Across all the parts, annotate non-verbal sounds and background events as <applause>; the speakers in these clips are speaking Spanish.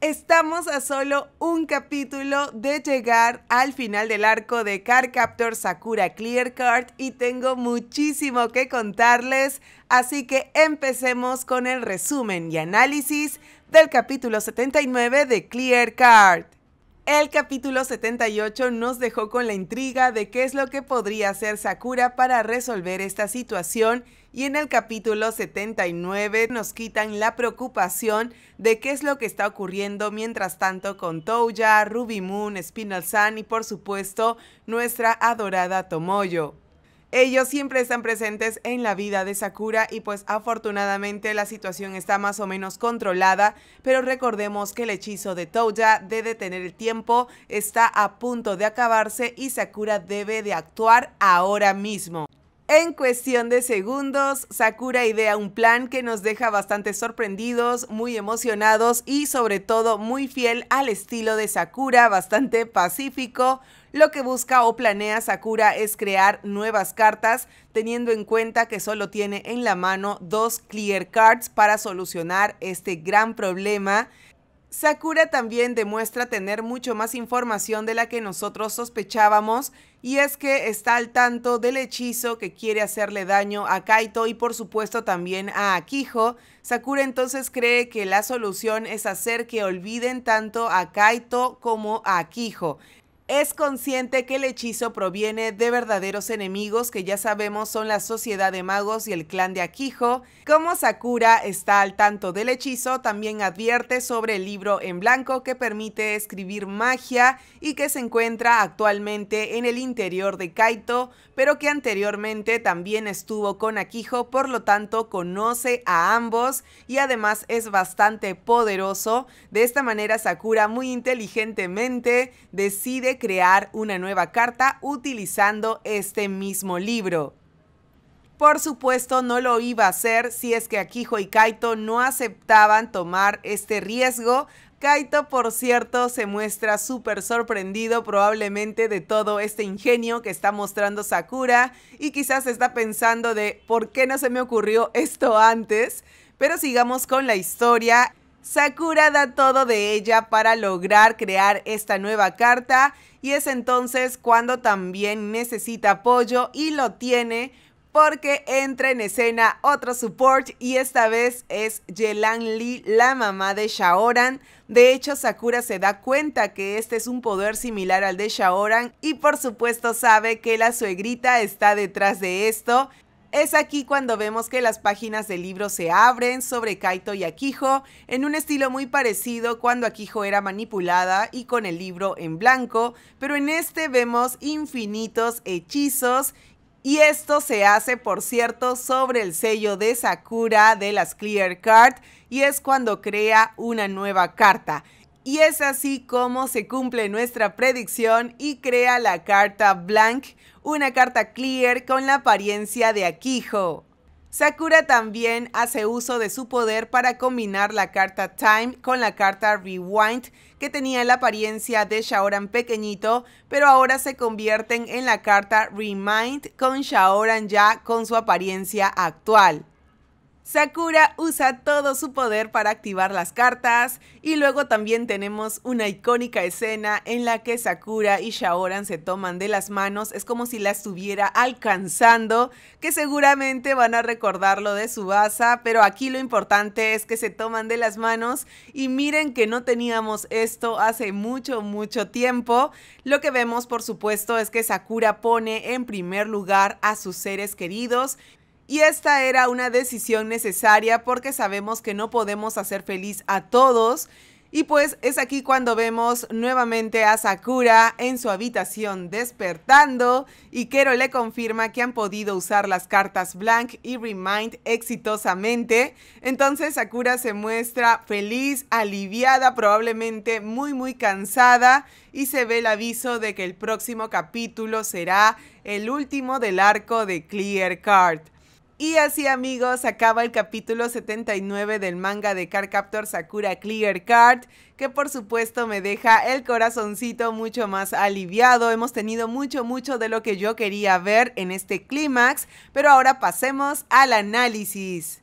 Estamos a solo un capítulo de llegar al final del arco de Car Captor Sakura Clear Card y tengo muchísimo que contarles, así que empecemos con el resumen y análisis del capítulo 79 de Clear Card. El capítulo 78 nos dejó con la intriga de qué es lo que podría hacer Sakura para resolver esta situación y en el capítulo 79 nos quitan la preocupación de qué es lo que está ocurriendo mientras tanto con Touya, Ruby Moon, Spinal Sun y por supuesto nuestra adorada Tomoyo. Ellos siempre están presentes en la vida de Sakura y pues afortunadamente la situación está más o menos controlada, pero recordemos que el hechizo de Touya de detener el tiempo está a punto de acabarse y Sakura debe de actuar ahora mismo. En cuestión de segundos, Sakura idea un plan que nos deja bastante sorprendidos, muy emocionados y sobre todo muy fiel al estilo de Sakura, bastante pacífico. Lo que busca o planea Sakura es crear nuevas cartas, teniendo en cuenta que solo tiene en la mano dos clear cards para solucionar este gran problema Sakura también demuestra tener mucho más información de la que nosotros sospechábamos y es que está al tanto del hechizo que quiere hacerle daño a Kaito y por supuesto también a Akiho. Sakura entonces cree que la solución es hacer que olviden tanto a Kaito como a Akiho es consciente que el hechizo proviene de verdaderos enemigos que ya sabemos son la Sociedad de Magos y el clan de Akiho. Como Sakura está al tanto del hechizo, también advierte sobre el libro en blanco que permite escribir magia y que se encuentra actualmente en el interior de Kaito, pero que anteriormente también estuvo con Akiho por lo tanto conoce a ambos y además es bastante poderoso. De esta manera Sakura muy inteligentemente decide crear una nueva carta utilizando este mismo libro. Por supuesto, no lo iba a hacer si es que Akijo y Kaito no aceptaban tomar este riesgo. Kaito, por cierto, se muestra súper sorprendido probablemente de todo este ingenio que está mostrando Sakura y quizás está pensando de por qué no se me ocurrió esto antes. Pero sigamos con la historia. Sakura da todo de ella para lograr crear esta nueva carta y es entonces cuando también necesita apoyo y lo tiene porque entra en escena otro support y esta vez es Yelan Lee, la mamá de Shaoran. De hecho, Sakura se da cuenta que este es un poder similar al de Shaoran y por supuesto sabe que la suegrita está detrás de esto es aquí cuando vemos que las páginas del libro se abren sobre Kaito y Akijo en un estilo muy parecido cuando Akijo era manipulada y con el libro en blanco, pero en este vemos infinitos hechizos y esto se hace, por cierto, sobre el sello de Sakura de las Clear Card y es cuando crea una nueva carta. Y es así como se cumple nuestra predicción y crea la carta Blank, una carta clear con la apariencia de Akijo. Sakura también hace uso de su poder para combinar la carta Time con la carta Rewind, que tenía la apariencia de Shaoran pequeñito, pero ahora se convierten en la carta Remind con Shaoran ya con su apariencia actual. Sakura usa todo su poder para activar las cartas y luego también tenemos una icónica escena en la que Sakura y Shaoran se toman de las manos, es como si la estuviera alcanzando, que seguramente van a recordarlo de su base, pero aquí lo importante es que se toman de las manos y miren que no teníamos esto hace mucho, mucho tiempo. Lo que vemos por supuesto es que Sakura pone en primer lugar a sus seres queridos, y esta era una decisión necesaria porque sabemos que no podemos hacer feliz a todos. Y pues es aquí cuando vemos nuevamente a Sakura en su habitación despertando y Kero le confirma que han podido usar las cartas Blank y Remind exitosamente. Entonces Sakura se muestra feliz, aliviada, probablemente muy muy cansada y se ve el aviso de que el próximo capítulo será el último del arco de Clear Card. Y así amigos, acaba el capítulo 79 del manga de Card Captor Sakura Clear Card, que por supuesto me deja el corazoncito mucho más aliviado. Hemos tenido mucho, mucho de lo que yo quería ver en este clímax, pero ahora pasemos al análisis.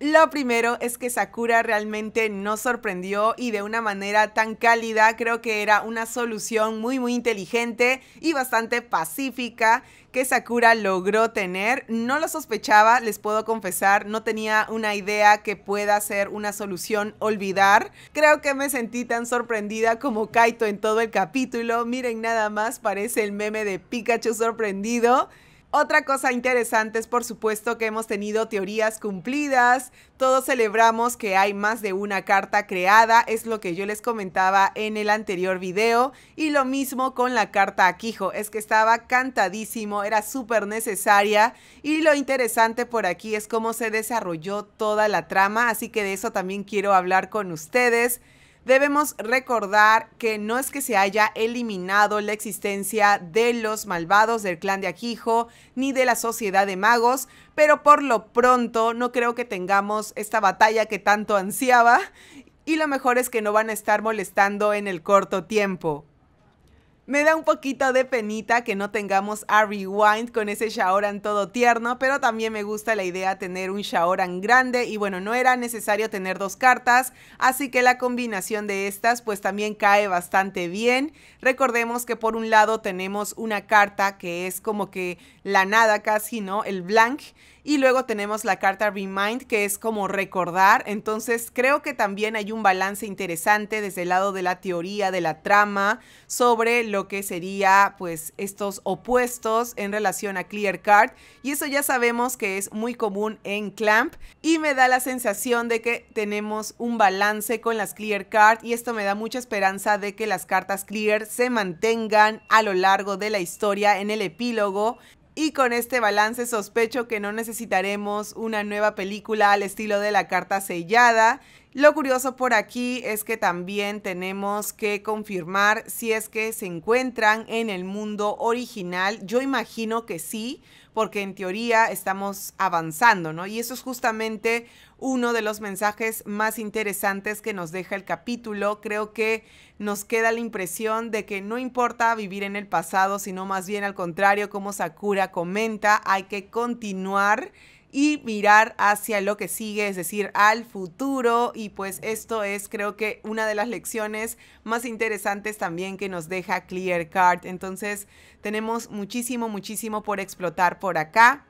Lo primero es que Sakura realmente nos sorprendió y de una manera tan cálida creo que era una solución muy muy inteligente y bastante pacífica que Sakura logró tener. No lo sospechaba, les puedo confesar, no tenía una idea que pueda ser una solución olvidar. Creo que me sentí tan sorprendida como Kaito en todo el capítulo. Miren nada más, parece el meme de Pikachu sorprendido. Otra cosa interesante es por supuesto que hemos tenido teorías cumplidas, todos celebramos que hay más de una carta creada, es lo que yo les comentaba en el anterior video, y lo mismo con la carta Aquijo, es que estaba cantadísimo, era súper necesaria, y lo interesante por aquí es cómo se desarrolló toda la trama, así que de eso también quiero hablar con ustedes. Debemos recordar que no es que se haya eliminado la existencia de los malvados del clan de Aquijo ni de la sociedad de magos, pero por lo pronto no creo que tengamos esta batalla que tanto ansiaba y lo mejor es que no van a estar molestando en el corto tiempo. Me da un poquito de penita que no tengamos a Rewind con ese Shaoran todo tierno, pero también me gusta la idea de tener un Shaoran grande y bueno, no era necesario tener dos cartas, así que la combinación de estas pues también cae bastante bien. Recordemos que por un lado tenemos una carta que es como que la nada casi, ¿no? El blank y luego tenemos la carta Remind, que es como recordar. Entonces creo que también hay un balance interesante desde el lado de la teoría, de la trama, sobre lo que sería pues estos opuestos en relación a Clear Card. Y eso ya sabemos que es muy común en Clamp. Y me da la sensación de que tenemos un balance con las Clear Card. Y esto me da mucha esperanza de que las cartas Clear se mantengan a lo largo de la historia en el epílogo y con este balance sospecho que no necesitaremos una nueva película al estilo de la carta sellada. Lo curioso por aquí es que también tenemos que confirmar si es que se encuentran en el mundo original. Yo imagino que sí, porque en teoría estamos avanzando, ¿no? Y eso es justamente uno de los mensajes más interesantes que nos deja el capítulo. Creo que nos queda la impresión de que no importa vivir en el pasado, sino más bien al contrario, como Sakura comenta, hay que continuar y mirar hacia lo que sigue, es decir, al futuro. Y pues esto es creo que una de las lecciones más interesantes también que nos deja Clear Card. Entonces tenemos muchísimo, muchísimo por explotar por acá.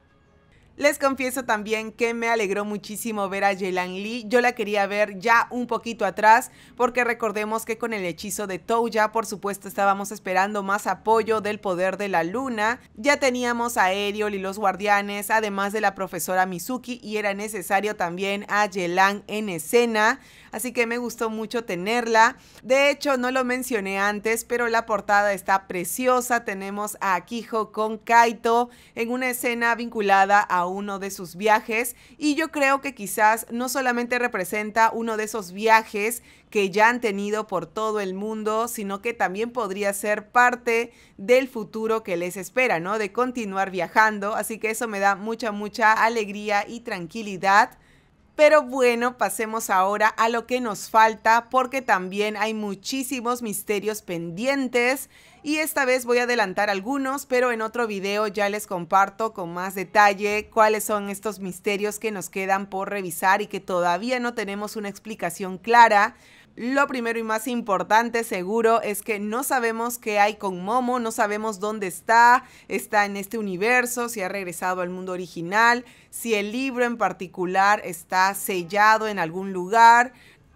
Les confieso también que me alegró muchísimo ver a Yelan Lee. Yo la quería ver ya un poquito atrás porque recordemos que con el hechizo de Touya, por supuesto, estábamos esperando más apoyo del poder de la luna. Ya teníamos a Eriol y los guardianes, además de la profesora Mizuki y era necesario también a Yelan en escena. Así que me gustó mucho tenerla. De hecho, no lo mencioné antes, pero la portada está preciosa. Tenemos a Akiho con Kaito en una escena vinculada a uno de sus viajes y yo creo que quizás no solamente representa uno de esos viajes que ya han tenido por todo el mundo, sino que también podría ser parte del futuro que les espera, ¿no? De continuar viajando, así que eso me da mucha, mucha alegría y tranquilidad. Pero bueno, pasemos ahora a lo que nos falta porque también hay muchísimos misterios pendientes y esta vez voy a adelantar algunos, pero en otro video ya les comparto con más detalle cuáles son estos misterios que nos quedan por revisar y que todavía no tenemos una explicación clara. Lo primero y más importante seguro es que no sabemos qué hay con Momo, no sabemos dónde está, está en este universo, si ha regresado al mundo original, si el libro en particular está sellado en algún lugar.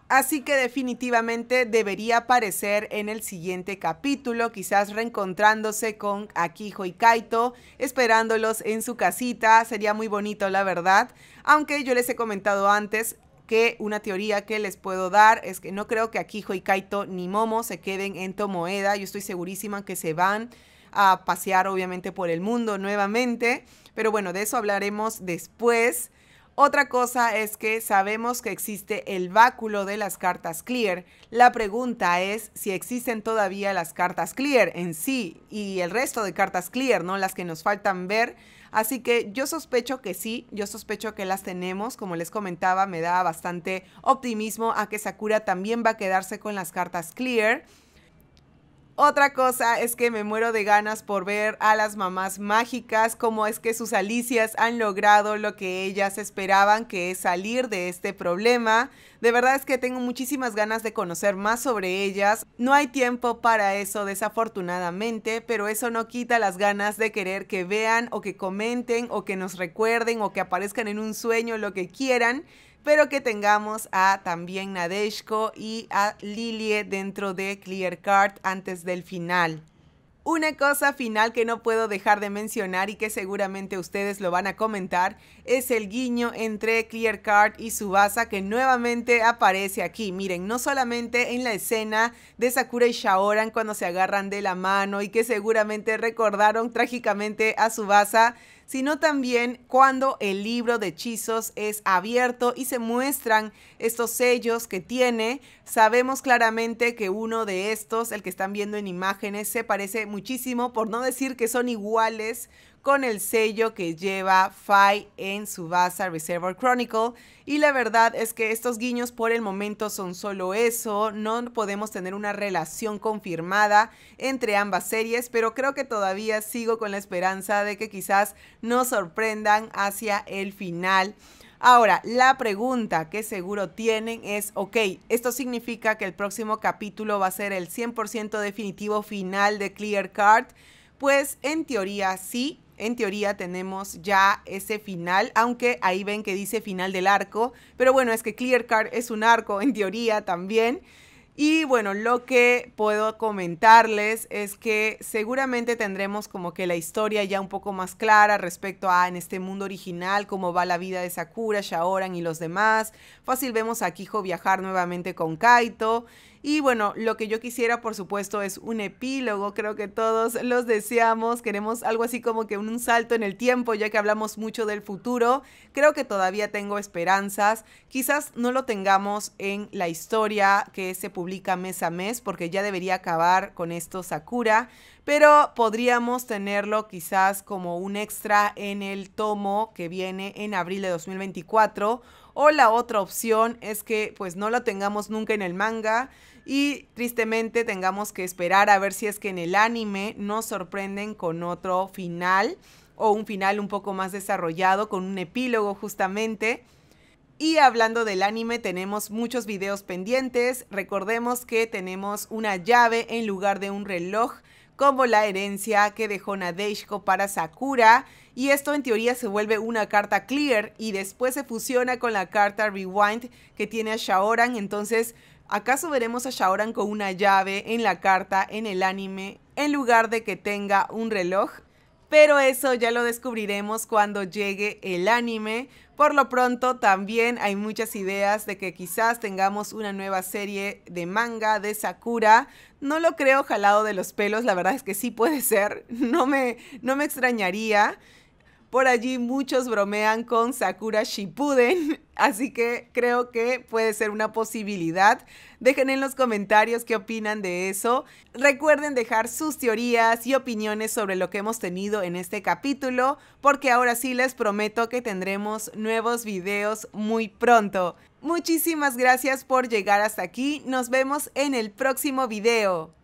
Así que definitivamente debería aparecer en el siguiente capítulo, quizás reencontrándose con Akijo y Kaito, esperándolos en su casita, sería muy bonito la verdad. Aunque yo les he comentado antes, una teoría que les puedo dar es que no creo que aquí y Kaito ni Momo se queden en Tomoeda. Yo estoy segurísima que se van a pasear obviamente por el mundo nuevamente. Pero bueno, de eso hablaremos después. Otra cosa es que sabemos que existe el báculo de las cartas clear. La pregunta es si existen todavía las cartas clear en sí y el resto de cartas clear, ¿no? Las que nos faltan ver Así que yo sospecho que sí, yo sospecho que las tenemos. Como les comentaba, me da bastante optimismo a que Sakura también va a quedarse con las cartas clear. Otra cosa es que me muero de ganas por ver a las mamás mágicas, cómo es que sus alicias han logrado lo que ellas esperaban, que es salir de este problema. De verdad es que tengo muchísimas ganas de conocer más sobre ellas. No hay tiempo para eso, desafortunadamente, pero eso no quita las ganas de querer que vean o que comenten o que nos recuerden o que aparezcan en un sueño, lo que quieran pero que tengamos a también Nadeshko y a Lilie dentro de Clear Card antes del final. Una cosa final que no puedo dejar de mencionar y que seguramente ustedes lo van a comentar es el guiño entre Clear Card y Subasa que nuevamente aparece aquí. Miren, no solamente en la escena de Sakura y Shaoran cuando se agarran de la mano y que seguramente recordaron trágicamente a Subasa sino también cuando el libro de hechizos es abierto y se muestran estos sellos que tiene. Sabemos claramente que uno de estos, el que están viendo en imágenes, se parece muchísimo, por no decir que son iguales con el sello que lleva Fai en su base Reservoir Chronicle. Y la verdad es que estos guiños por el momento son solo eso, no podemos tener una relación confirmada entre ambas series, pero creo que todavía sigo con la esperanza de que quizás nos sorprendan hacia el final. Ahora, la pregunta que seguro tienen es, ok, esto significa que el próximo capítulo va a ser el 100% definitivo final de Clear Card. Pues en teoría sí, en teoría tenemos ya ese final, aunque ahí ven que dice final del arco, pero bueno, es que Clear Card es un arco en teoría también. Y bueno, lo que puedo comentarles es que seguramente tendremos como que la historia ya un poco más clara respecto a en este mundo original, cómo va la vida de Sakura, Shaoran y los demás. Fácil vemos a Kijo viajar nuevamente con Kaito. Y bueno, lo que yo quisiera, por supuesto, es un epílogo. Creo que todos los deseamos. Queremos algo así como que un salto en el tiempo, ya que hablamos mucho del futuro. Creo que todavía tengo esperanzas. Quizás no lo tengamos en la historia que se publica mes a mes, porque ya debería acabar con esto Sakura pero podríamos tenerlo quizás como un extra en el tomo que viene en abril de 2024 o la otra opción es que pues no lo tengamos nunca en el manga, y tristemente tengamos que esperar a ver si es que en el anime nos sorprenden con otro final o un final un poco más desarrollado con un epílogo justamente. Y hablando del anime, tenemos muchos videos pendientes. Recordemos que tenemos una llave en lugar de un reloj, como la herencia que dejó Nadeshiko para Sakura. Y esto en teoría se vuelve una carta clear y después se fusiona con la carta rewind que tiene a Shaoran. Entonces ¿Acaso veremos a Shaoran con una llave en la carta en el anime en lugar de que tenga un reloj? Pero eso ya lo descubriremos cuando llegue el anime. Por lo pronto también hay muchas ideas de que quizás tengamos una nueva serie de manga de Sakura. No lo creo jalado de los pelos, la verdad es que sí puede ser. <laughs> No me, no me extrañaría. Por allí muchos bromean con Sakura Shippuden, <laughs> así que creo que puede ser una posibilidad. Dejen en los comentarios qué opinan de eso. Recuerden dejar sus teorías y opiniones sobre lo que hemos tenido en este capítulo, porque ahora sí les prometo que tendremos nuevos videos muy pronto. Muchísimas gracias por llegar hasta aquí. Nos vemos en el próximo video.